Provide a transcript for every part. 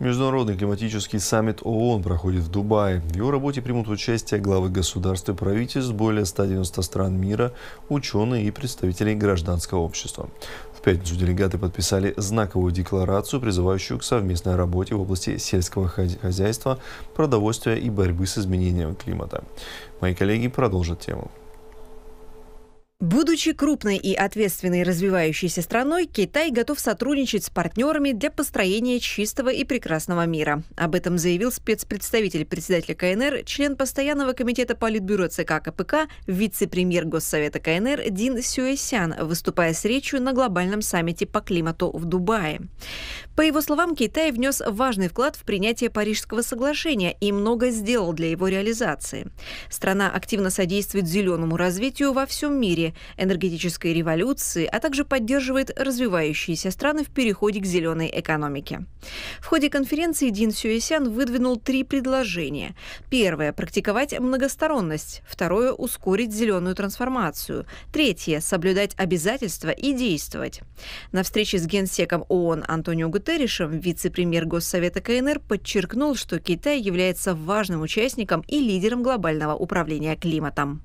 Международный климатический саммит ООН проходит в Дубае. В его работе примут участие главы государств и правительств более 190 стран мира, ученые и представители гражданского общества. В пятницу делегаты подписали знаковую декларацию, призывающую к совместной работе в области сельского хозяйства, продовольствия и борьбы с изменением климата. Мои коллеги продолжат тему. Будучи крупной и ответственной развивающейся страной, Китай готов сотрудничать с партнерами для построения чистого и прекрасного мира. Об этом заявил спецпредставитель председателя КНР, член постоянного комитета Политбюро ЦК КПК, вице-премьер Госсовета КНР Дин Сюэсян, выступая с речью на глобальном саммите по климату в Дубае. По его словам, Китай внес важный вклад в принятие Парижского соглашения и много сделал для его реализации. Страна активно содействует зеленому развитию во всем мире, энергетической революции, а также поддерживает развивающиеся страны в переходе к зеленой экономике. В ходе конференции Дин Сюэсян выдвинул три предложения. Первое – практиковать многосторонность. Второе – ускорить зеленую трансформацию. Третье – соблюдать обязательства и действовать. На встрече с генсеком ООН Антонио Гутерришем вице-премьер Госсовета КНР подчеркнул, что Китай является важным участником и лидером глобального управления климатом.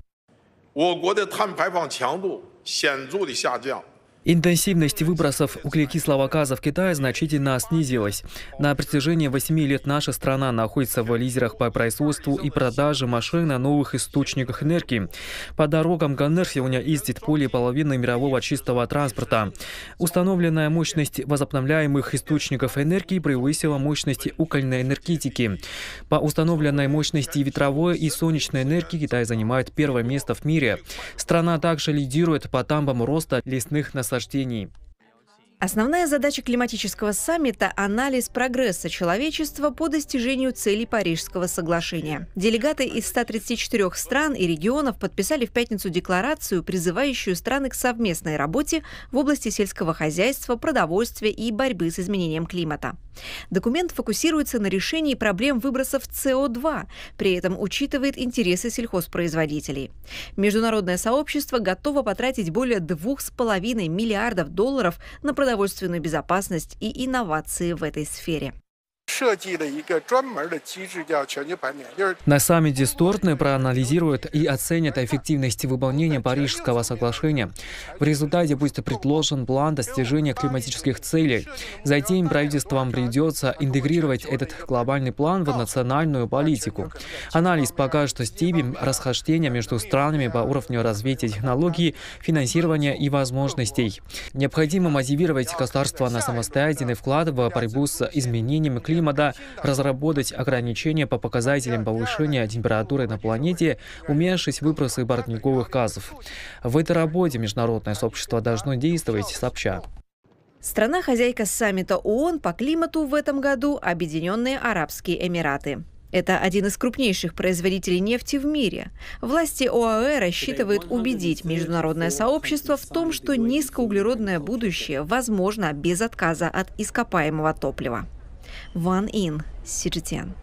我国的碳排放强度显著的下降。Интенсивность выбросов углекислого газа в Китае значительно снизилась. На протяжении 8 лет наша страна находится в лидерах по производству и продаже машин на новых источниках энергии. По дорогам ГНР сегодня ездит более половины мирового чистого транспорта. Установленная мощность возобновляемых источников энергии превысила мощность угольной энергетики. По установленной мощности ветровой и солнечной энергии Китай занимает первое место в мире. Страна также лидирует по темпам роста лесных насаждений наслаждений. Основная задача климатического саммита – анализ прогресса человечества по достижению целей Парижского соглашения. Делегаты из 134 стран и регионов подписали в пятницу декларацию, призывающую страны к совместной работе в области сельского хозяйства, продовольствия и борьбы с изменением климата. Документ фокусируется на решении проблем выбросов СО2, при этом учитывает интересы сельхозпроизводителей. Международное сообщество готово потратить более 2,5 миллиардов долларов на продовольственную безопасность и инновации в этой сфере. 设计了一个专门的机制，叫全球盘点。就是那 саммите стороны проанализируют и оценят эффективность выполнения Парижского соглашения. В результате будет предложен план достижения климатических целей. Затем правительствам придется интегрировать этот глобальный план в национальную политику. Анализ покажет что степень расхождения между странами по уровню развития технологий, финансирования и возможностей. Необходимо мотивировать государства на самостоятельный вклад в борьбу с изменением климата надо разработать ограничения по показателям повышения температуры на планете, уменьшить выбросы парниковых газов. В этой работе международное сообщество должно действовать сообща. Страна-хозяйка саммита ООН по климату в этом году – Объединенные Арабские Эмираты. Это один из крупнейших производителей нефти в мире. Власти ОАЭ рассчитывают убедить международное сообщество в том, что низкоуглеродное будущее возможно без отказа от ископаемого топлива. One in Sijian.